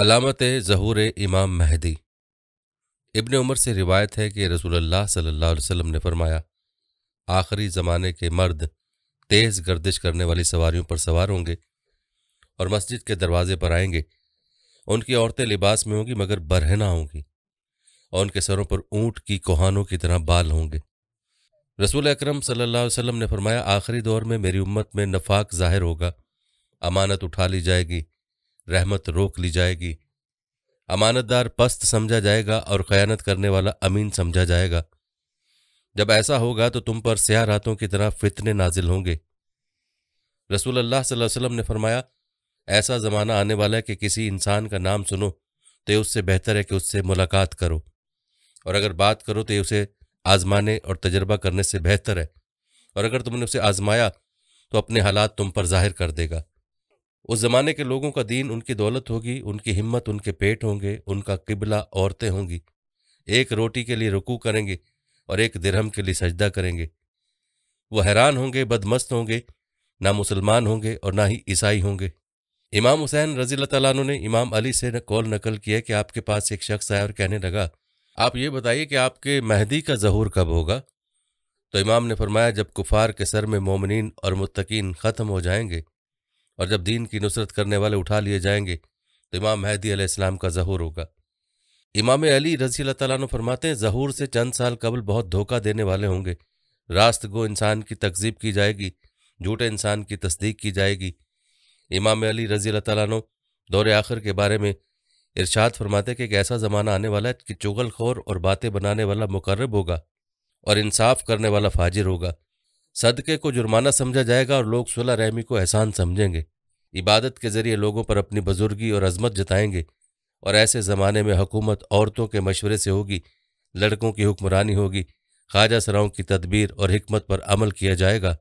अलामत ज़हूर इमाम महदी इब्न उमर से रिवायत है कि रसूलुल्लाह सल्लल्लाहु अलैहि वसल्लम ने फरमाया आखिरी ज़माने के मर्द तेज़ गर्दिश करने वाली सवारियों पर सवार होंगे और मस्जिद के दरवाजे पर आएंगे उनकी औरतें लिबास में होंगी मगर बरहना होंगी और उनके सरों पर ऊँट की कोहानों की तरह बाल होंगे रसूल अकरम सल्लल्लाहु अलैहि वसल्लम ने फरमाया आखिरी दौर में मेरी उम्मत में नफाक ज़ाहिर होगा अमानत उठा ली जाएगी रहमत रोक ली जाएगी अमानतदार पस्त समझा जाएगा और खयानत करने वाला अमीन समझा जाएगा जब ऐसा होगा तो तुम पर स्या रातों की तरह फितने नाजिल होंगे रसूल अल्लाह वसल्लम ने फरमाया ऐसा ज़माना आने वाला है कि किसी इंसान का नाम सुनो तो उससे बेहतर है कि उससे मुलाकात करो और अगर बात करो तो उसे आज़माने और तजर्बा करने से बेहतर है और अगर तुमने उसे आज़माया तो अपने हालात तुम पर जाहिर कर देगा उस ज़माने के लोगों का दीन उनकी दौलत होगी उनकी हिम्मत उनके पेट होंगे उनका किबला औरतें होंगी एक रोटी के लिए रुकू करेंगे और एक दिरहम के लिए सजदा करेंगे वह हैरान होंगे बदमस्त होंगे ना मुसलमान होंगे और ना ही ईसाई होंगे इमाम हुसैन रजी तला ने इमाम अली से कौल नकल किया कि आपके पास एक शख्स आया और कहने लगा आप ये बताइए कि आपके मेहदी का जहूर कब होगा तो इमाम ने फरमाया जब कुफार के सर में मोमिन और मुतकीन ख़त्म हो जाएंगे और जब दीन की नुसरत करने वाले उठा लिए जाएंगे तो इमाम महदी अलैहिस्सलाम का जहूर होगा इमाम अली रजी तैन फरमाते हैं जहूर से चंद साल कबल बहुत धोखा देने वाले होंगे रास्त गो इंसान की तकजीब की जाएगी झूठे इंसान की तस्दीक की जाएगी इमाम अली रजी तैन दौरे आखिर के बारे में इरशाद फरमाते कि एक ऐसा ज़माना आने वाला है कि चुगलखोर और बातें बनाने वाला मुकर्रब होगा और इंसाफ करने वाला फाजिर होगा सदक़े को जुर्माना समझा जाएगा और लोग सुलह रहमी को एहसान समझेंगे इबादत के ज़रिए लोगों पर अपनी बुजुर्गी और अजमत जताएंगे और ऐसे ज़माने में हुकूमत औरतों के मशवरे से होगी लड़कों की हुक्मरानी होगी ख्वाजा सराओं की तदबीर और हमत पर अमल किया जाएगा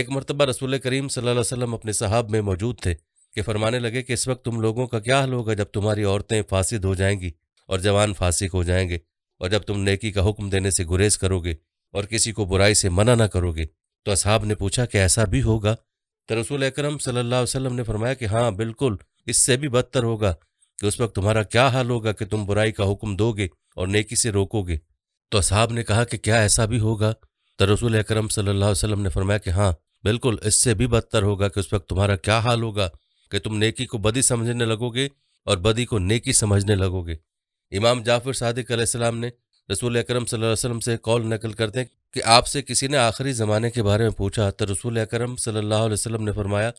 एक मरतबा रसूल करीम सल्ला वसम अपने साहब में मौजूद थे कि फरमाने लगे कि इस वक्त तुम लोगों का क्या हाल होगा जब तुम्हारी औरतें फासिद हो जाएंगी और जवान फासिक हो जाएंगे और जब तुम नेकी का हुक्म देने से गुरेज करोगे और किसी को बुराई से मना न करोगे तो असहाब ने पूछा कि ऐसा भी होगा तो रसूल अक्रम सल्ला वसलम ने फरमाया कि हाँ बिल्कुल इससे भी बदतर होगा कि उस वक्त तुम्हारा क्या हाल होगा कि तुम बुराई का हुक्म दोगे और नेकी से रोकोगे तो असहाब ने कहा कि क्या ऐसा भी होगा तो रसूल अक्रम सल्ला अलैहि ने फरमाया कि हाँ बिल्कुल इससे भी बदतर होगा कि उस वक्त तुम्हारा क्या हाल होगा कि तुम नेकी को बदी समझने लगोगे और बदी को नेकी समझने लगोगे इमाम जाफिर सदक ने रसूल अक्रम सल्लल्लाहु से कौल नकल करते हैं कि आपसे किसी ने आखिरी ज़माने के बारे में पूछा तो रसूल अकरम सल्लल्लाहु अलैहि वसल्लम ने फरमाया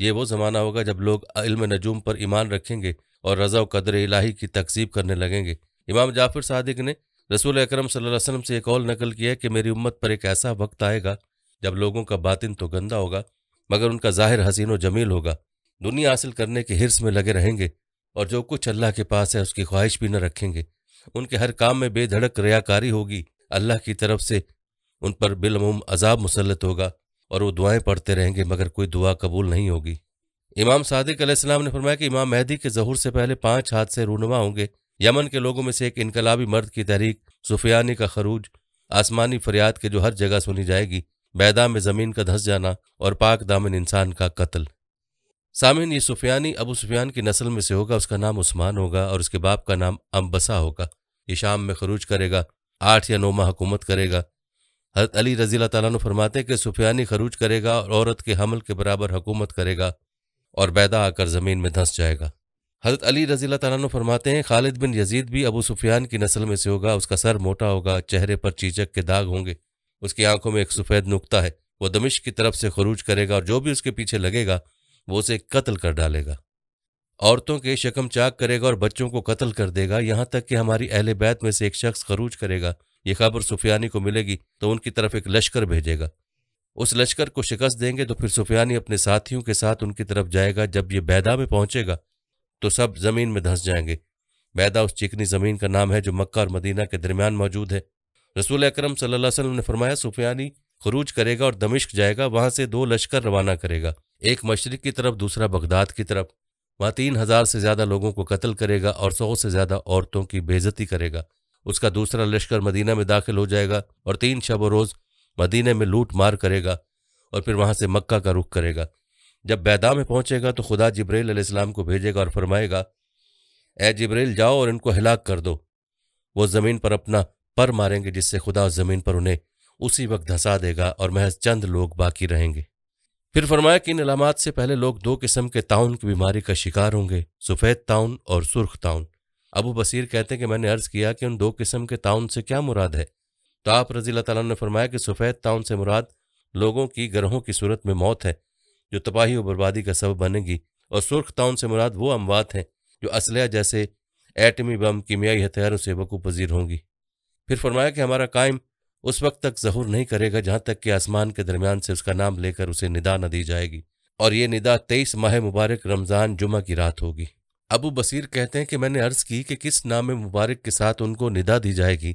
ये वो ज़माना होगा जब लोग इल्म नजूम पर ईमान रखेंगे और रज़ा कदर इलाही की तकसीब करने लगेंगे इमाम जाफिर सदक ने रसूल अकरम सल्लल्लाहु अलैहि वसल्लम से एक और नकल किया कि मेरी उम्मत पर एक ऐसा वक्त आएगा जब लोगों का बातिन तो गंदा होगा मगर उनका जाहिर हसीन व जमील होगा दुनिया हासिल करने के हिरस में लगे रहेंगे और जो कुछ अल्लाह के पास है उसकी ख्वाहिश भी न रखेंगे उनके हर काम में बेधड़क रयाकारी होगी अल्लाह की तरफ से उन पर बिलमूम अजाब मुसलत होगा और वो दुआएं पढ़ते रहेंगे मगर कोई दुआ कबूल नहीं होगी इमाम सादिक सलाम ने फरमाया कि इमाम महदी के जहूर से पहले पांच हादसे रूनमा होंगे यमन के लोगों में से एक इनकलाबी मर्द की तहरीक सुफियानी का खरूज आसमानी फरियाद के जो हर जगह सुनी जाएगी बैदा में ज़मीन का धंस जाना और पाक दामन इंसान का कत्ल सामिन ये सुफियानी अबू सुफियान की नस्ल में से होगा उसका नाम उस्मान होगा और उसके बाप का नाम अम्बसा होगा ये शाम में खरूज करेगा आठ या नौ माह हुकूमत करेगा अली रज़ी तु फरमाते कि सुफियानी खरूज करेगा और औरत के हमल के बराबर हुकूमत करेगा और बैदा आकर ज़मीन में धंस जाएगा हजरत अली रजी तु फरमाते हैं खालिद बिन यजीद भी अबू सुफियान की नस्ल में से होगा उसका सर मोटा होगा चेहरे पर चीचक के दाग होंगे उसकी आंखों में एक सफ़ेद नुकता है वह दमिश की तरफ से खरूज करेगा और जो भी उसके पीछे लगेगा वो उसे कत्ल कर डालेगा औरतों के शकम चाक करेगा और बच्चों को कत्ल कर देगा यहाँ तक कि हमारी अहल बैत में से एक शख्स खरूज करेगा ये खबर सुफियानी को मिलेगी तो उनकी तरफ एक लश्कर भेजेगा उस लश्कर को शिकस्त देंगे तो फिर सुफियानी अपने साथियों के साथ उनकी तरफ जाएगा जब ये बैदा में पहुंचेगा तो सब जमीन में धंस जाएंगे बैदा उस चिकनी जमीन का नाम है जो मक्का और मदीना के दरमियान मौजूद है रसूल अक्रम सल्लल्लाहु ने फरमाया सुफियानी खरूज करेगा और दमिश्क जाएगा वहां से दो लश्कर रवाना करेगा एक मशरक की तरफ दूसरा बगदाद की तरफ वहां तीन हजार से ज्यादा लोगों को कत्ल करेगा और सौ से ज्यादा औरतों की बेजती करेगा उसका दूसरा लश्कर मदीना में दाखिल हो जाएगा और तीन शब रोज़ मदीने में लूट मार करेगा और फिर वहां से मक्का का रुख करेगा जब बैदा में पहुंचेगा तो खुदा जब्रेल अलैहिस्सलाम को भेजेगा और फरमाएगा ए जबरेल जाओ और इनको हिलाक कर दो वो ज़मीन पर अपना पर मारेंगे जिससे खुदा ज़मीन पर उन्हें उसी वक्त धंसा देगा और महज चंद लोग बाकी रहेंगे फिर फरमाया कि इन अलामत से पहले लोग दो किस्म के ताउन की बीमारी का शिकार होंगे सफ़ेद ताउन और सुर्ख ताउन अबू बसीर कहते हैं कि मैंने अर्ज किया कि उन दो किस्म के ताउन से क्या मुराद है तो आप रजी तला ने फरमाया कि सफ़ेद ताउन से मुराद लोगों की ग्रहों की सूरत में मौत है जो तबाही और बर्बादी का सबब बनेगी और सुर्ख ताउन से मुराद वो अमवात हैं जो असलह जैसे एटमी बम कीमियाई हथियारों से वकू पजीर होंगी फिर फरमाया कि हमारा कायम उस वक्त तक जहूर नहीं करेगा जहाँ तक कि आसमान के दरमियान से उसका नाम लेकर उसे निदा न दी जाएगी और ये निदा तेईस माह मुबारक रमज़ान जुमा की रात होगी अबू बसीर कहते हैं कि मैंने अर्ज़ की कि किस नाम मुबारक के साथ उनको निदा दी जाएगी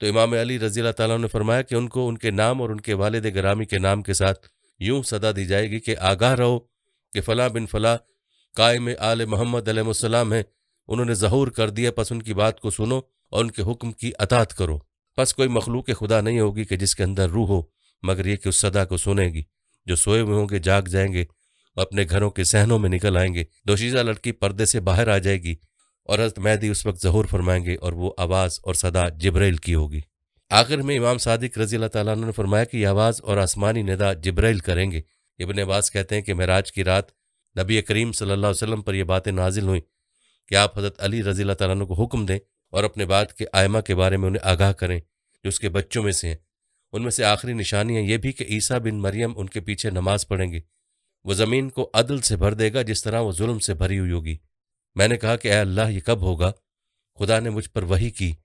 तो इमाम अली रज़ी ताला ने फरमाया कि उनको उनके नाम और उनके वालद ग्रामी के नाम के साथ यूं सदा दी जाएगी कि आगाह रहो कि फ़लाँ बिन फ़लाँ कायम आल मोहम्मद अलैहिस्सलाम हैं उन्होंने जहूर कर दिया बस उनकी बात को सुनो और उनके हुक्म की अतात करो बस कोई मखलूक खुदा नहीं होगी कि जिसके अंदर रूह हो मगर यह कि उस सदा को सुनेगी जो सोए हुए होंगे जाग जाएंगे अपने घरों के सहनों में निकल आएंगे दोशीजा लड़की पर्दे से बाहर आ जाएगी और हजरत मेहदी उस वक्त जहूर फरमाएंगे और वो आवाज़ और सदा जिब्राइल की होगी आखिर में इमाम सादिक रजी अल्लाह ने फरमाया कि आवाज़ और आसमानी नदा जिब्राइल करेंगे इबन अब्बास कहते हैं कि महराज की रात नबी करीम सल्ला वसलम पर यह बातें नाजिल हुई कि आप हज़रत अली रजी अल्लाह को हुक्म दें और अपने बात के आयमा के बारे में उन्हें आगाह करें जो उसके बच्चों में से हैं उनमें से आखिरी निशानियाँ ये भी कि ईसा बिन मरियम उनके पीछे नमाज पढ़ेंगे वो ज़मीन को अदल से भर देगा जिस तरह वो जुल्म से भरी हुई होगी मैंने कहा कि अल्लाह ये कब होगा खुदा ने मुझ पर वही की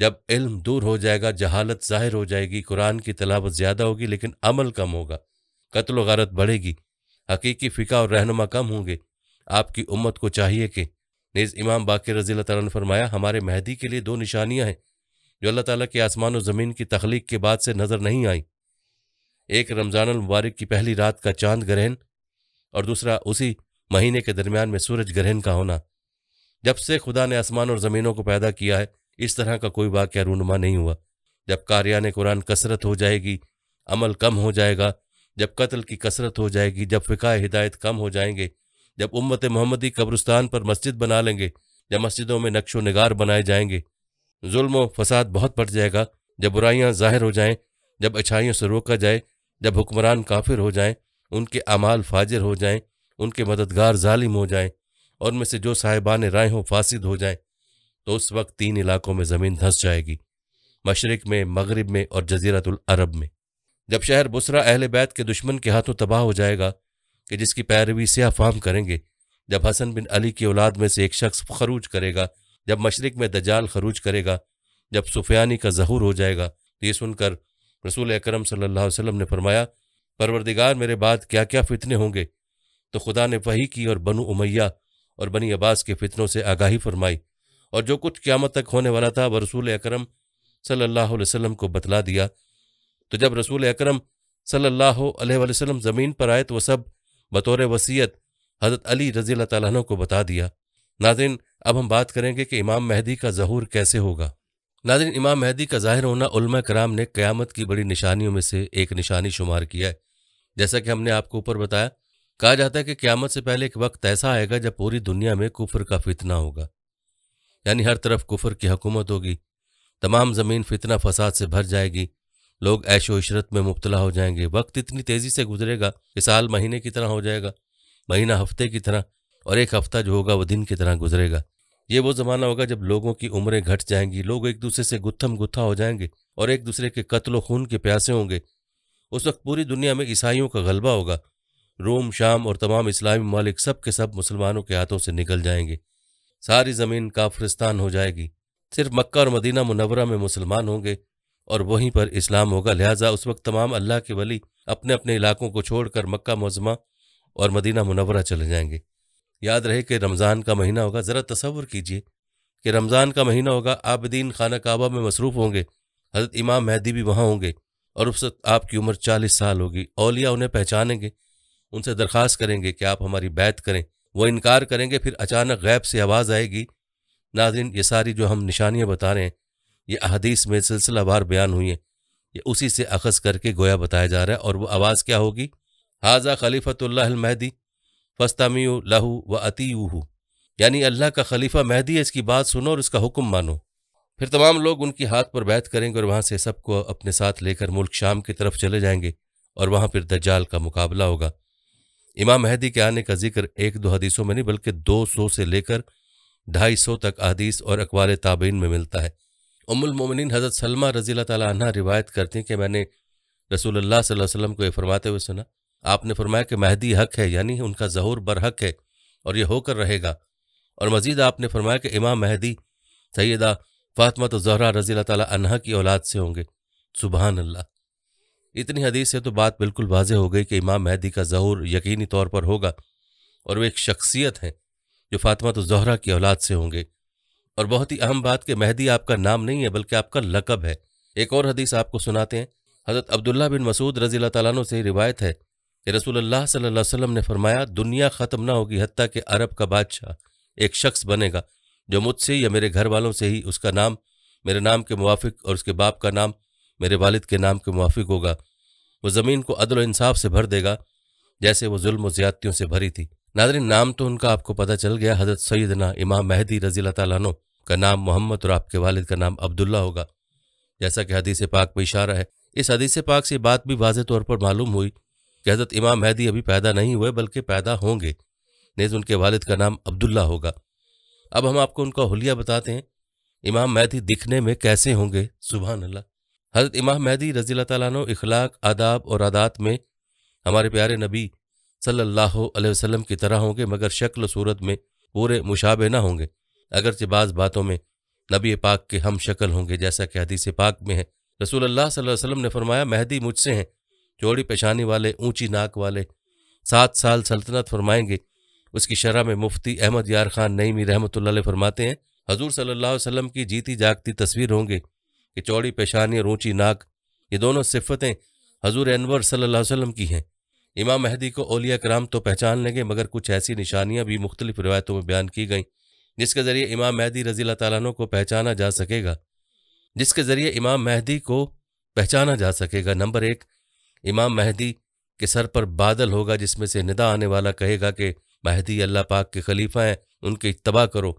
जब इल्म दूर हो जाएगा जहालत जाहिर हो जाएगी कुरान की तलावत ज़्यादा होगी लेकिन अमल कम होगा कत्ल गारत बढ़ेगी हकीकी फ़िका और रहनुमा कम होंगे आपकी उम्मत को चाहिए कि नेज़ इमाम बाक़ी रजील ने फरमाया हमारे मेहदी के लिए दो निशानियाँ हैं जो अल्लाह ताला के आसमान और ज़मीन की तख्लीक के बाद से नज़र नहीं आई एक रमज़ान मुबारक की पहली रात का चांद ग्रहण और दूसरा उसी महीने के दरमियान में सूरज ग्रहण का होना जब से खुदा ने आसमान और ज़मीनों को पैदा किया है इस तरह का कोई वाक्य रूनुमा नहीं हुआ जब कारियान कुरान कसरत हो जाएगी अमल कम हो जाएगा जब कत्ल की कसरत हो जाएगी जब फ़िका हिदायत कम हो जाएंगे जब उम्मत मोहम्मदी कब्रस्तान पर मस्जिद बना लेंगे जब मस्जिदों में नक्शो नगार बनाए जाएंगे जुल्म फसाद बहुत बढ़ जाएगा जब बुराइयाँ जाहिर हो जाएं जब अच्छाइयों से रोका जाए जब हुक्मरान काफिर हो जाएं उनके अमाल फाजिर हो जाएं उनके मददगार जालिम हो जाएं और में से जो साहिबान राय हों फासिद हो जाएं तो उस वक्त तीन इलाकों में ज़मीन धंस जाएगी मशरक में मगरब में और जज़ीरतलरब में जब शहर बसरा अहल बैत के दुश्मन के हाथों तबाह हो जाएगा कि जिसकी पैरवी सयाह फाम करेंगे जब हसन बिन अली की औलाद में से एक शख्स खरूज करेगा जब मशरक में दजाल खरूज करेगा जब सुफियानी का जहूर हो जाएगा तो ये सुनकर रसूल अक्रम सल्ला वसम ने फरमाया परवरदिगार मेरे बाद क्या क्या फितने होंगे तो खुदा ने वही की और बनु उमैया और बनी अब्बास के फितनों से आगाही फरमाई और जो कुछ क्यामत तक होने वाला था वह रसूल अक्रम सल्ला अलैहि को बतला दिया तो जब रसूल अक्रम सल्लल्लाहु ज़मीन पर आए तो वह सब बतौर वसीयत हज़रत अली रजील तु को बता दिया नाजिन अब हम बात करेंगे कि इमाम महदी का जहूर कैसे होगा नाजिन इमाम महदी का जाहिर होना कराम ने क़्यामत की बड़ी निशानियों में से एक निशानी शुमार किया है जैसा कि हमने आपको ऊपर बताया कहा जाता है कि क्यामत से पहले एक वक्त ऐसा आएगा जब पूरी दुनिया में कुफर का फितना होगा यानी हर तरफ कुफर की हकूमत होगी तमाम ज़मीन फितना फसाद से भर जाएगी लोग ऐशो इशरत में मुबतला हो जाएंगे वक्त इतनी तेज़ी से गुजरेगा कि साल महीने की तरह हो जाएगा महीना हफ्ते की तरह और एक हफ्ता जो होगा वह दिन की तरह गुजरेगा ये वो ज़माना होगा जब लोगों की उम्रें घट जाएंगी लोग एक दूसरे से गुत्थम गुत्था हो जाएंगे और एक दूसरे के कत्लो खून के प्यासे होंगे उस वक्त पूरी दुनिया में ईसाइयों का गलबा होगा रोम शाम और तमाम इस्लामी मालिक सब के सब मुसलमानों के हाथों से निकल जाएंगे सारी ज़मीन काफ्रिस्तान हो जाएगी सिर्फ मक्का और मदीना मुनवरा में मुसलमान होंगे और वहीं पर इस्लाम होगा लिहाजा उस वक्त तमाम अल्लाह के वली अपने अपने इलाकों को छोड़कर मक्का मज़मा और मदीना मुनवरा चले जाएंगे याद रहे कि रमज़ान का महीना होगा ज़रा तसवर कीजिए कि रमज़ान का महीना होगा आबदीन खाना काबा में मसरूफ़ होंगे हज़रत इमाम महदी भी वहाँ होंगे और उस आपकी उम्र चालीस साल होगी औलिया उन्हें पहचानेंगे उनसे दरख्वास्त करेंगे कि आप हमारी बैत करें वो इनकार करेंगे फिर अचानक गैब से आवाज़ आएगी नाजिन ये सारी जो हम निशानियाँ बता रहे हैं ये अहदीस में बार बयान हुई हैं ये उसी से अखज़ करके गोया बताया जा रहा है और वह आवाज़ क्या होगी हाजा खलीफ़तुल्लाहमहदी फस्तामी लहू व अतीहू यानी अल्लाह का खलीफा महदी है इसकी बात सुनो और इसका हुक्म मानो फिर तमाम लोग उनके हाथ पर बैत करेंगे और वहां से सबको अपने साथ लेकर मुल्क शाम की तरफ चले जाएंगे और वहां फिर दज्जाल का मुकाबला होगा इमाम मेहदी के आने का जिक्र एक दो हदीसों में नहीं बल्कि दो सौ से लेकर ढाई सौ तक अदीस और अकवाल ताबीन में मिलता है उमुल मोमिन हज़रत सलमा रजील तला रिवायत करती हैं कि मैंने रसूल सल्लल्लाहु को यह फरमाते हुए सुना आपने फरमाया कि महदी हक है यानी उनका जहूर बरहक है और यह होकर रहेगा और मजीद आपने फरमाया कि इमाम महदी सैदा फातमा तो जहरा रजी अनहा की औलाद से होंगे सुबहान अल्लाह इतनी हदीस से तो बात बिल्कुल वाजे हो गई कि इमाम महदी का जहूर यकीनी तौर पर होगा और वे एक शख्सियत हैं जो फातमा तो जहरा की औलाद से होंगे और बहुत ही अहम बात कि महदी आपका नाम नहीं है बल्कि आपका लकब है एक और हदीस आपको सुनाते हैं हज़रत अब्दुल्ला बिन मसूद रजी तु से रिवायत है कि रसूलुल्लाह सल्लल्लाहु अलैहि वसल्लम ने फरमाया दुनिया ख़त्म ना होगी हती कि अरब का बादशाह एक शख्स बनेगा जो मुझसे या मेरे घर वालों से ही उसका नाम मेरे नाम के मुआफिक और उसके बाप का नाम मेरे वालिद के नाम के मुआफिक होगा वो ज़मीन को अदल इंसाफ से भर देगा जैसे वो जुल्म ज़्यादतियों से भरी थी नादरी नाम तो उनका आपको पता चल गया हजरत सैदना इमाम महदी रजी तैनो का नाम मोहम्मद और आपके वालिद का नाम अब्दुल्ला होगा जैसा कि हदीस पाक में इशारा है इस हदीस पाक से बात भी वाज तौर पर मालूम हुई कि हजरत इमाम महदी अभी पैदा नहीं हुए बल्कि पैदा होंगे नज़ उनके वालिद का नाम अब्दुल्ला होगा अब हम आपको उनका हुलिया बताते हैं इमाम मेहदी दिखने में कैसे होंगे सुबह अल्लाह हज़रत इमाम मेहदी रजील तु इखलाक आदाब और आदात में हमारे प्यारे नबी सल्लल्लाहु अलैहि वसल्लम की तरह होंगे मगर शक्ल सूरत में पूरे मुशाबे ना होंगे अगरचे बाज़ बातों में नबी पाक के हम शक्ल होंगे जैसा कि हदीस पाक में है रसूल अल्लाह वसल्लम ने फरमाया मेहदी मुझसे हैं चौड़ी पेशानी वाले ऊंची नाक वाले सात साल सल्तनत फरमाएंगे उसकी शरह में मुफ्ती अहमद यार खान नईमी रहमत फरमाते हैं हजूर सल्ला वसलम की जीती जागती तस्वीर होंगे कि चौड़ी पेशानी और ऊँची नाक ये दोनों सिफतें हजूर अनवर सल्ला वसलम की हैं इमाम महदी को ओलिया कराम तो पहचान लेंगे मगर कुछ ऐसी निशानियाँ भी मुख्तलिफ रिवायतों में बयान की गईं जिसके जरिए इमाम महदी रज़ी तु को पहचाना जा सकेगा जिसके जरिए इमाम महदी को पहचाना जा सकेगा नंबर एक इमाम महदी के सर पर बादल होगा जिसमें से निदा आने वाला कहेगा कि महदी अल्लाह पाक के खलीफा हैं उनके इतबा करो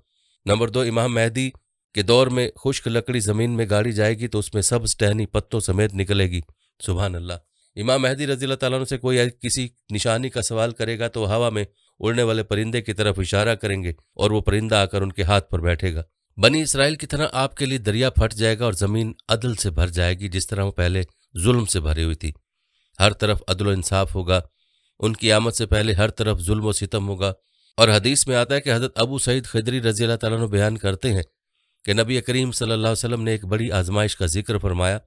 नंबर दो इमाम महदी के दौर में खुश्क लकड़ी ज़मीन में गाड़ी जाएगी तो उसमें सब टहनी पत्तों समेत निकलेगी सुबह अल्लाह इमाम महदी रजील तैन से कोई किसी निशानी का सवाल करेगा तो हवा में उड़ने वाले परिंदे की तरफ इशारा करेंगे और वो परिंदा आकर उनके हाथ पर बैठेगा बनी इसराइल की तरह आपके लिए दरिया फट जाएगा और ज़मीन अदल से भर जाएगी जिस तरह वो पहले जुल्म से भरी हुई थी हर तरफ अदल इंसाफ होगा उनकी आमद से पहले हर तरफ जुल्म और सितम होगा और हदीस में आता है कि हजरत अबू सईद खदरी रजी अल्लाह बयान करते हैं कि नबी करीम सल्लल्लाहु अलैहि वसल्लम ने एक बड़ी आजमाइश का जिक्र फरमाया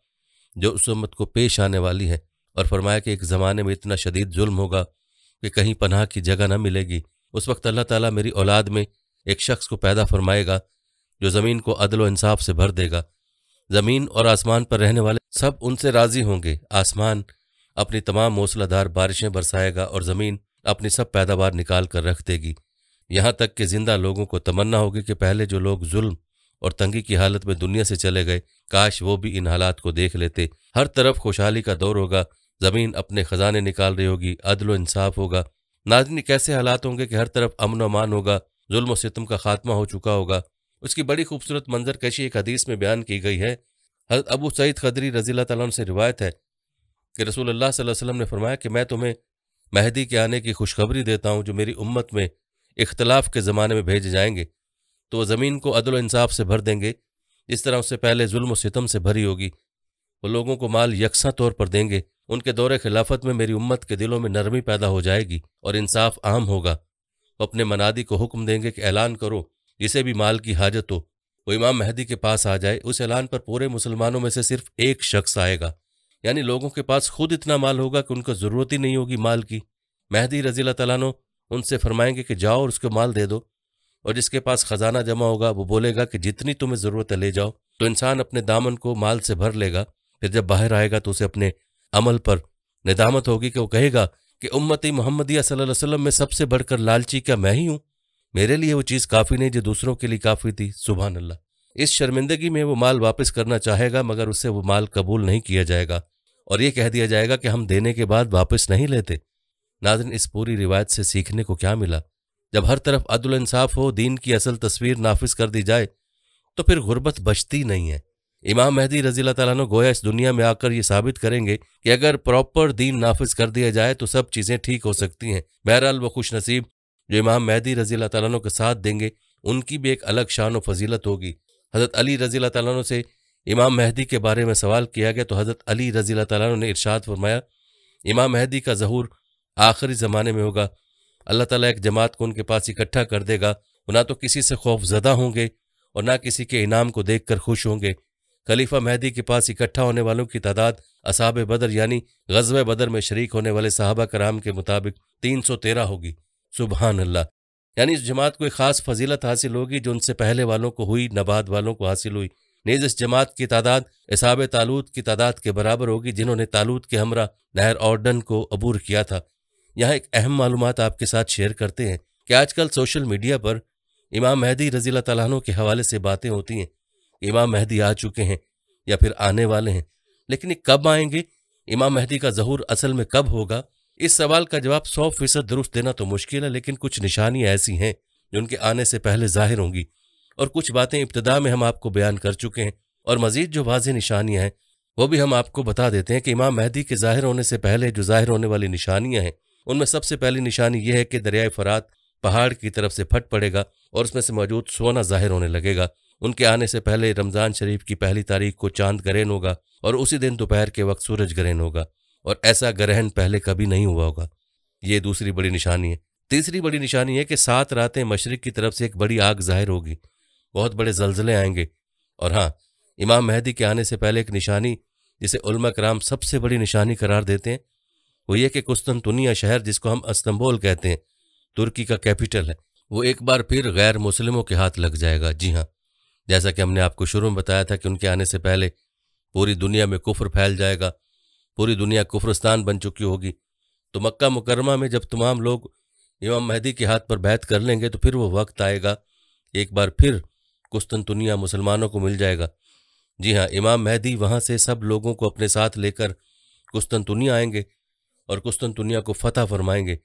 जो उस उम्मत को पेश आने वाली है और फरमाया कि एक ज़माने में इतना शदीद जुल्म होगा कि कहीं पनाह की जगह न मिलेगी उस वक्त अल्लाह ताला मेरी औलाद में एक शख्स को पैदा फरमाएगा जो ज़मीन को अदल व इंसाफ से भर देगा ज़मीन और आसमान पर रहने वाले सब उनसे राज़ी होंगे आसमान अपनी तमाम मौसलाधार बारिशें बरसाएगा और ज़मीन अपनी सब पैदावार निकाल कर रख देगी यहाँ तक कि जिंदा लोगों को तमन्ना होगी कि पहले जो लोग जुल्म और तंगी की हालत में दुनिया से चले गए काश वो भी इन हालात को देख लेते हर तरफ खुशहाली का दौर होगा ज़मीन अपने ख़जाने निकाल रही होगी अदल इंसाफ होगा नाजनी कैसे हालात होंगे कि हर तरफ अमन अमान होगा जुल्म सितम का खात्मा हो चुका होगा उसकी बड़ी खूबसूरत मंजर कैशी एक हदीस में बयान की गई है अबू सईद खदरी रजील्ला तला से रिवायत है कि रसूल अल्लाह वसल्लम ने फरमाया कि मैं तुम्हें मेहदी के आने की खुशखबरी देता हूँ जो मेरी उम्मत में इख्तलाफ के ज़माने में भेजे जाएंगे तो वह ज़मीन को अदल इंसाफ से भर देंगे इस तरह उससे पहले जुल्म सितम से भरी होगी वो लोगों को माल यकसा तौर पर देंगे उनके दौरे खिलाफत में मेरी उम्मत के दिलों में नरमी पैदा हो जाएगी और इंसाफ आम होगा वो अपने मनादी को हुक्म देंगे कि ऐलान करो जिसे भी माल की हाजत हो वो इमाम मेहदी के पास आ जाए उस ऐलान पर पूरे मुसलमानों में से सिर्फ एक शख्स आएगा यानी लोगों के पास खुद इतना माल होगा कि उनको ज़रूरत ही नहीं होगी माल की मेहदी रजील तलानो उनसे फरमाएंगे कि जाओ और उसको माल दे दो और जिसके पास खजाना जमा होगा वो बोलेगा कि जितनी तुम्हें ज़रूरत है ले जाओ तो इंसान अपने दामन को माल से भर लेगा फिर जब बाहर आएगा तो उसे अपने अमल पर निदामत होगी कि वो कहेगा कि उम्मत मोहम्मदिया सल्लम में सबसे बढ़कर लालची क्या मैं ही हूँ मेरे लिए वो चीज़ काफ़ी नहीं जो दूसरों के लिए काफ़ी थी सुबहानल्ला इस शर्मिंदगी में वो माल वापस करना चाहेगा मगर उससे वो माल कबूल नहीं किया जाएगा और ये कह दिया जाएगा कि हम देने के बाद वापस नहीं लेते नाजन इस पूरी रिवायत से सीखने को क्या मिला जब हर तरफ अदल इंसाफ हो दीन की असल तस्वीर नाफिज कर दी जाए तो फिर गुर्बत बचती नहीं है इमाम मेहदी रजील तैन गोया इस दुनिया में आकर ये साबित करेंगे कि अगर प्रॉपर दीन नाफिज कर दिया जाए तो सब चीज़ें ठीक हो सकती हैं बहरहाल व खुश नसीब जो इमाम मेहदी रजी तैन के साथ देंगे उनकी भी एक अलग शान व फजीलत होगी हज़रत अली रजील तैन से इमाम महदी के बारे में सवाल किया गया तो हज़रत अली रज़ील तु ने इरशाद फरमाया इमाम महदी का जहूर आखिरी ज़माने में होगा अल्लाह ताला एक जमात को उनके पास इकट्ठा कर देगा वो ना तो किसी से खौफजदा होंगे और ना किसी के इनाम को देख खुश होंगे खलीफा महदी के पास इकट्ठा होने वालों की तादाद असाब बदर यानी गजब बदर में शरीक होने वाले साहबा कराम के मुताबिक तीन सौ तेरह होगी सुबहान अल्लाह यानी इस जमात को एक खास फजीलत हासिल होगी जो उनसे पहले वालों को हुई नबाद वालों को हासिल हुई नीज इस जमात की तादाद इसाब तालूत की तादाद के बराबर होगी जिन्होंने तालूद के हमरा नहर ऑर्डन को अबूर किया था यहाँ एक अहम मालूम आपके साथ शेयर करते हैं कि आजकल सोशल मीडिया पर इमाम महदी रजी तैन के हवाले से बातें होती हैं इमाम महदी आ चुके हैं या फिर आने वाले हैं लेकिन ये कब आएंगे इमाम महदी का जहूर असल में कब होगा इस सवाल का जवाब सौ फीसद दुरुस्त देना तो मुश्किल है लेकिन कुछ निशानियां ऐसी हैं जो उनके आने से पहले जाहिर होंगी और कुछ बातें इब्तदा में हम आपको बयान कर चुके हैं और मजीद जो वाज निशानियां हैं वो भी हम आपको बता देते हैं कि इमाम महदी के ज़ाहिर होने से पहले जो ज़ाहिर होने वाली निशानियां हैं उनमें सबसे पहली निशानी यह है कि दरियाए फरात पहाड़ की तरफ से फट पड़ेगा और उसमें से मौजूद सोना ज़ाहिर होने लगेगा उनके आने से पहले रमज़ान शरीफ की पहली तारीख को चांद ग्रहण होगा और उसी दिन दोपहर के वक्त सूरज ग्रहण होगा और ऐसा ग्रहण पहले कभी नहीं हुआ होगा ये दूसरी बड़ी निशानी है तीसरी बड़ी निशानी है कि सात रातें मशरक की तरफ से एक बड़ी आग जाहिर होगी बहुत बड़े जलजले आएंगे और हाँ इमाम मेहदी के आने से पहले एक निशानी जिसे उलमा कराम सबसे बड़ी निशानी करार देते हैं वो ये कि कुस्तनतुनिया शहर जिसको हम अस्तंबोल कहते हैं तुर्की का कैपिटल है वो एक बार फिर गैर मुस्लिमों के हाथ लग जाएगा जी हाँ जैसा कि हमने आपको शुरू में बताया था कि उनके आने से पहले पूरी दुनिया में कुफ्र फैल जाएगा पूरी दुनिया कुफ्रस्तान बन चुकी होगी तो मक्का मुकरमा में जब तमाम लोग इमाम महदी के हाथ पर बैत कर लेंगे तो फिर वो वक्त आएगा एक बार फिर कुस्तनतुनिया मुसलमानों को मिल जाएगा जी हाँ इमाम महदी वहाँ से सब लोगों को अपने साथ लेकर कुस्तनतुनिया आएंगे और कुस्तनतुनिया को फतह फरमाएंगे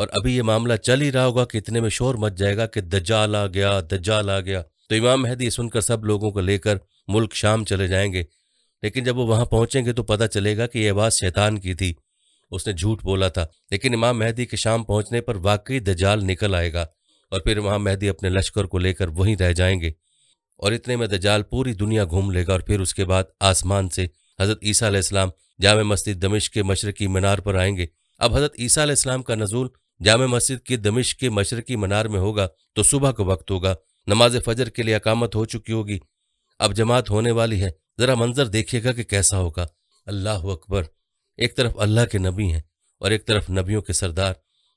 और अभी ये मामला चल ही रहा होगा कि इतने में शोर मच जाएगा कि दज्जाल आ गया दज्जाल आ गया तो इमाम महदी सुनकर सब लोगों को लेकर मुल्क शाम चले जाएंगे लेकिन जब वो वहाँ पहुँचेंगे तो पता चलेगा कि यह आवाज़ शैतान की थी उसने झूठ बोला था लेकिन इमाम मेहदी के शाम पहुँचने पर वाकई दजाल निकल आएगा और फिर वहां मेहदी अपने लश्कर को लेकर वहीं रह जाएंगे और इतने में दजाल पूरी दुनिया घूम लेगा और फिर उसके बाद आसमान से हजरत ईसा इस्लाम जाम मस्जिद दमिश के मशरकी मीनार पर आएंगे अब हजरत ईसा इस्लाम का नजूल जाम मस्जिद की दमिश के मशरकी मीनार में होगा तो सुबह का वक्त होगा नमाज फजर के लिए अकामत हो चुकी होगी अब जमात होने वाली है ज़रा मंजर देखिएगा कि कैसा होगा अल्लाह अकबर एक तरफ अल्लाह के नबी हैं और एक तरफ नबियों के सरदार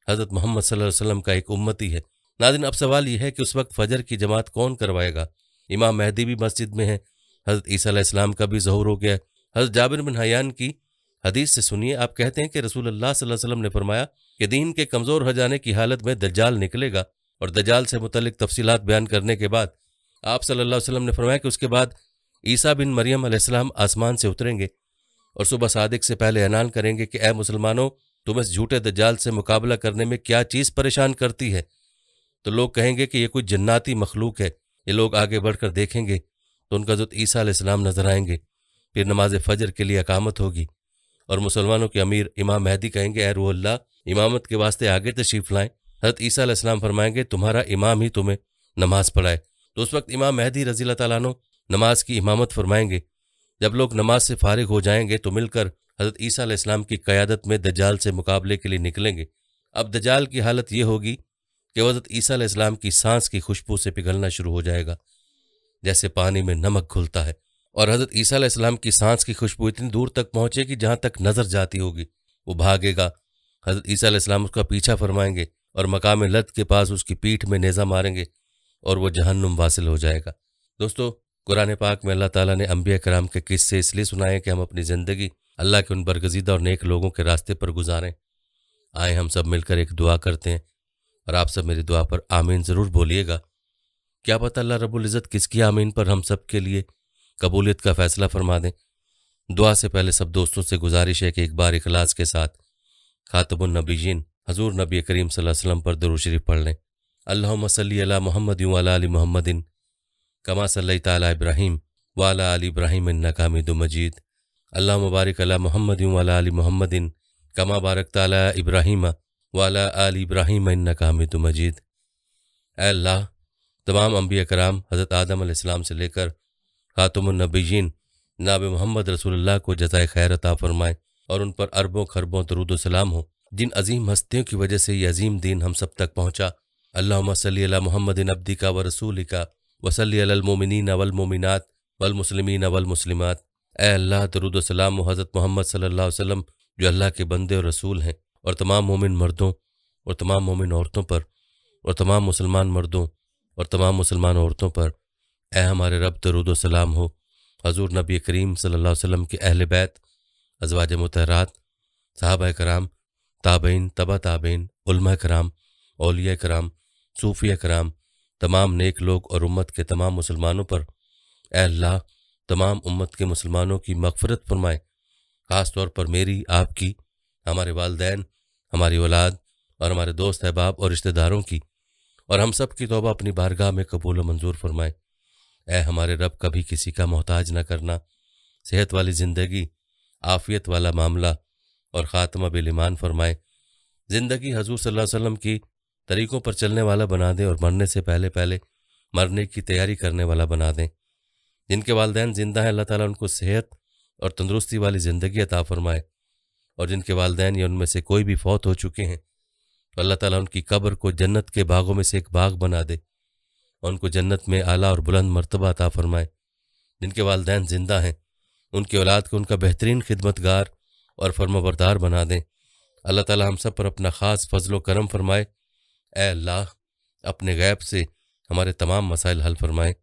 हज़रत मोहम्मद वसल्लम का एक उम्मती है नादिन अब सवाल यह है कि उस वक्त फजर की जमात कौन करवाएगा इमाम महदी भी मस्जिद में है हज़रत ईसा इस्लाम का भी जहूर हो गया हज़रत जाबिर बिन हयान की हदीस से सुनिए आप कहते हैं कि रसूल अल्लाह वसल्लम ने फरमाया कि दीन के कमज़ोर हो जाने की हालत में दज्जाल निकलेगा और दज्जाल से मुतलिक तफसीलात बयान करने के बाद आप सल्लल्लाहु अलैहि वसल्लम ने फरमाया कि उसके बाद ईसा बिन मरियम अलैहिस्सलाम आसमान से उतरेंगे और सुबह सादिक से पहले ऐलान करेंगे कि ए मुसलमानों तुम इस झूठे दज्जाल से मुकाबला करने में क्या चीज़ परेशान करती है तो लोग कहेंगे कि ये कोई जन्नाती मखलूक है ये लोग आगे बढ़कर देखेंगे तो उनका जो ईसा इस्लाम नजर आएंगे फिर नमाज फजर के लिए अकामत होगी और मुसलमानों के अमीर इमाम महदी कहेंगे ए रूल्ला इमामत के वास्ते आगे तशरीफ़ लाएं हजरत ईसा इस्लाम फरमाएंगे तुम्हारा इमाम ही तुम्हें नमाज पढ़ाए तो उस वक्त इमाम महदी रजी तु नमाज की इमामत फरमाएंगे जब लोग नमाज से फारिग हो जाएंगे तो मिलकर हजरत ईसा इस्लाम की क़्यादत में दजाल से मुकाबले के लिए निकलेंगे अब दजाल की हालत ये होगी कि हजरत ईसा इस्लाम की सांस की खुशबू से पिघलना शुरू हो जाएगा जैसे पानी में नमक घुलता है और हजरत ईसा इस्लाम की सांस की खुशबू इतनी दूर तक पहुंचेगी जहां तक नजर जाती होगी वो भागेगा हजरत ईसा इस्लाम उसका पीछा फरमाएंगे और मकाम लत के पास उसकी पीठ में नेज़ा मारेंगे और वह जहन्नुम वासिल हो जाएगा दोस्तों कुरान पाक में अल्लाह ताला ने अम्बिया कराम के किस्से इसलिए सुनाए कि हम अपनी ज़िंदगी अल्लाह के उन बरगजीदा और नेक लोगों के रास्ते पर गुजारें आए हम सब मिलकर एक दुआ करते हैं और आप सब मेरी दुआ पर आमीन ज़रूर बोलिएगा क्या पता अल्लाह रब्बुल इज़्ज़त किसकी आमीन पर हम सब के लिए कबूलियत का फ़ैसला फरमा दें दुआ से पहले सब दोस्तों से गुजारिश है कि एक बार इखलास के साथ खातबुल नबीजीन हजूर नबी करीम वसल्लम पर दरू शरीफ पढ़ लें अल्लाह सल अला मोहम्मद अली मोहम्मदिन कमा सल ताली इब्राहिम वाला अली इब्राहिम नकामिद मजीद अल्लाह मुबारक अला मोहम्मद अली मोहम्मदिन कमा बारक ताली इब्राहिम वाला आल इब्राहिम नकामित मजीद अल्लाह तमाम अम्बिया कराम हज़रत आदम आसमाम से लेकर ख़ातमनबीजीन नाब मोहम्मद रसूलुल्लाह को जजाय खैर फरमाए और उन पर अरबों खरबों दरुदोसलाम हो जिन अजीम हस्तियों की वजह से ये अजीम दिन हम सब तक पहुँचा अल्लाह सल मोहम्मद नबदी का व रसूल का वसलमोमिन वलमोमिनत वलमसलमिन वलमसलिमत ए अल्लाह दरुदोसलाम हज़रत मोहम्मद सल्ला वसम जो अल्लाह के बंदे और रसूल हैं और तमाम मोमिन मर्दों और तमाम मोमिन औरतों पर और तमाम मुसलमान मर्दों और तमाम मुसलमान औरतों पर ए हमारे रब दरुद सलाम हो हजूर नबी करीम सल्ला वसम के अहल बैत अजवाज मतहरात साहब कराम ताबेन तबा ताबेन उलमा कराम अलिया कराम सूफिया कराम तमाम नेक लोग और उम्मत के तमाम मुसलमानों पर अल्लाह तमाम उम्मत के मुसलमानों की मगफरत फरमाए ख़ास तौर पर मेरी आपकी हमारे वालदेन हमारी औलाद और हमारे दोस्त अहबाब और रिश्तेदारों की और हम सब की तोबा अपनी बारगाह में कबूल मंजूर फरमाए ए हमारे रब कभी किसी का मोहताज न करना सेहत वाली ज़िंदगी आफियत वाला मामला और ख़ात्मा बिलमान फरमाए ज़िंदगी हजूर सल्लल्लाहु अलैहि वसल्लम की तरीक़ों पर चलने वाला बना दें और मरने से पहले पहले मरने की तैयारी करने वाला बना दें जिनके वालदेन ज़िंदा हैं अल्लाह ताली उनको सेहत और तंदरुस्ती वाली ज़िंदगी अता फरमाए और जिनके वालदेन या उनमें से कोई भी फौत हो चुके हैं अल्लाह ताला उनकी कब्र को जन्नत के बागों में से एक बाग बना दे और उनको जन्नत में आला और बुलंद मरतबा अता फरमाए जिनके वालदेन ज़िंदा हैं उनके औलाद को उनका बेहतरीन खिदमतगार और फर्मबरदार बना दें अल्लाह ताला हम सब पर अपना ख़ास फजलो करम फरमाए ए अल्लाह अपने गैब से हमारे तमाम मसाइल हल फरमाए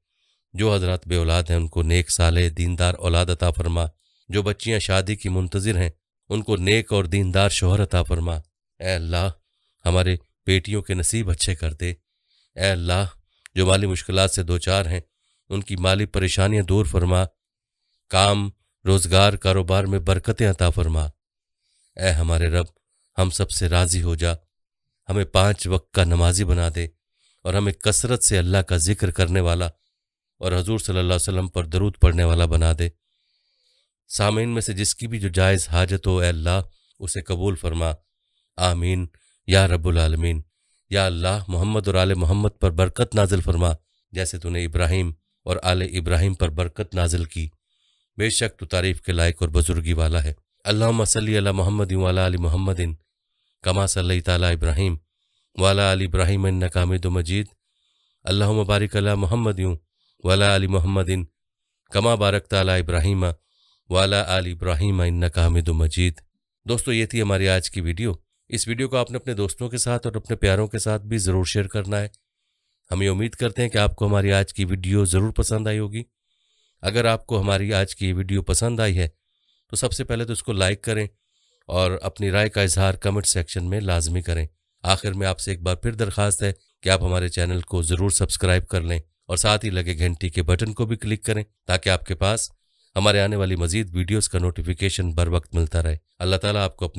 जो हजरत बे औलाद हैं उनको नेक साले दीनदार औलाद अता फरमा जो बच्चियाँ शादी की मुंतज़र हैं उनको नेक और दीनदार शोहर अता फरमा ए अल्लाह हमारे बेटियों के नसीब अच्छे कर दे ए अल्लाह जो माली मुश्किल से दो चार हैं उनकी माली परेशानियां दूर फरमा काम रोज़गार कारोबार में बरकतें अता फरमा ए हमारे रब हम सब से राज़ी हो जा हमें पांच वक्त का नमाजी बना दे और हमें कसरत से अल्लाह का जिक्र करने वाला और हजूर सल्लल्लाहु अलैहि वसल्लम पर दरूद पढ़ने वाला बना दे सामीन में से जिसकी भी जो जायज़ हाजत हो अल्लाह उसे कबूल फरमा आमीन या रब्बुल आलमीन या अल्लाह मोहम्मद और आल मोहम्मद पर बरकत नाजिल फरमा जैसे तूने इब्राहिम और आल इब्राहिम पर बरकत नाजिल की बेशक तो तारीफ़ के लायक और बुजुर्गी वाला है अल्लाह मसली अला मोहम्मद वाला अली मोहम्मदिन कमा सल तला इब्राहिम वाला अली इब्राहिम नकामिद मजीद अल्लाह मुबारक अला मोहम्मद वाला अली मोहम्मदिन कमा बारक तला इब्राहिमा वाला आल इब्राहिम इन्ना हामिद मजीद दोस्तों ये थी हमारी आज की वीडियो इस वीडियो को आपने अपने दोस्तों के साथ और अपने प्यारों के साथ भी ज़रूर शेयर करना है हम ये उम्मीद करते हैं कि आपको हमारी आज की वीडियो ज़रूर पसंद आई होगी अगर आपको हमारी आज की वीडियो पसंद आई है तो सबसे पहले तो उसको लाइक करें और अपनी राय का इजहार कमेंट सेक्शन में लाजमी करें आखिर में आपसे एक बार फिर दरख्वास्त है कि आप हमारे चैनल को ज़रूर सब्सक्राइब कर लें और साथ ही लगे घंटी के बटन को भी क्लिक करें ताकि आपके पास हमारे आने वाली मजीद वीडियोस का नोटिफिकेशन बर वक्त मिलता रहे अल्लाह ताला आपको अपनी